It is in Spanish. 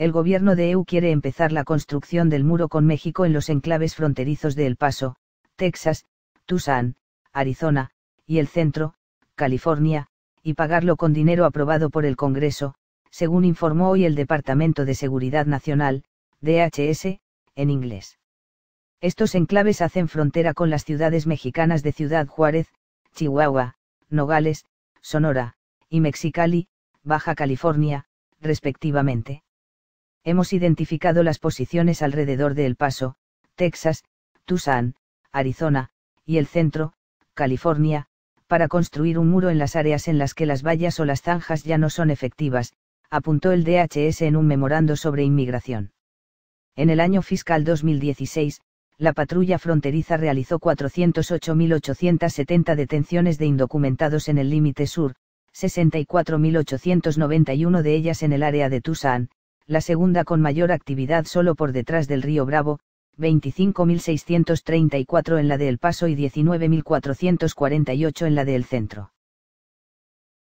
el gobierno de EU quiere empezar la construcción del muro con México en los enclaves fronterizos de El Paso, Texas, Tucson, Arizona, y el centro, California, y pagarlo con dinero aprobado por el Congreso, según informó hoy el Departamento de Seguridad Nacional, DHS, en inglés. Estos enclaves hacen frontera con las ciudades mexicanas de Ciudad Juárez, Chihuahua, Nogales, Sonora, y Mexicali, Baja California, respectivamente. Hemos identificado las posiciones alrededor de El Paso, Texas, Tucson, Arizona, y el centro, California, para construir un muro en las áreas en las que las vallas o las zanjas ya no son efectivas, apuntó el DHS en un memorando sobre inmigración. En el año fiscal 2016, la patrulla fronteriza realizó 408.870 detenciones de indocumentados en el límite sur, 64.891 de ellas en el área de Tucson, la segunda con mayor actividad solo por detrás del río Bravo, 25.634 en la del Paso y 19.448 en la del Centro.